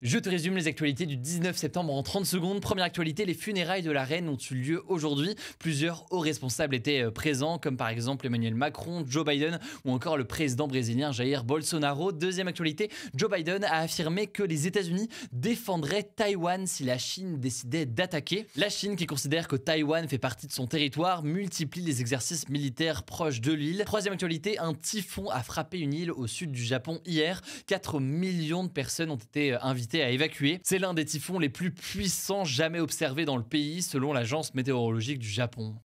Je te résume les actualités du 19 septembre en 30 secondes. Première actualité, les funérailles de la reine ont eu lieu aujourd'hui. Plusieurs hauts responsables étaient euh, présents, comme par exemple Emmanuel Macron, Joe Biden ou encore le président brésilien Jair Bolsonaro. Deuxième actualité, Joe Biden a affirmé que les États-Unis défendraient Taïwan si la Chine décidait d'attaquer. La Chine, qui considère que Taïwan fait partie de son territoire, multiplie les exercices militaires proches de l'île. Troisième actualité, un typhon a frappé une île au sud du Japon hier. 4 millions de personnes ont été euh, invitées à évacuer. C'est l'un des typhons les plus puissants jamais observés dans le pays, selon l'agence météorologique du Japon.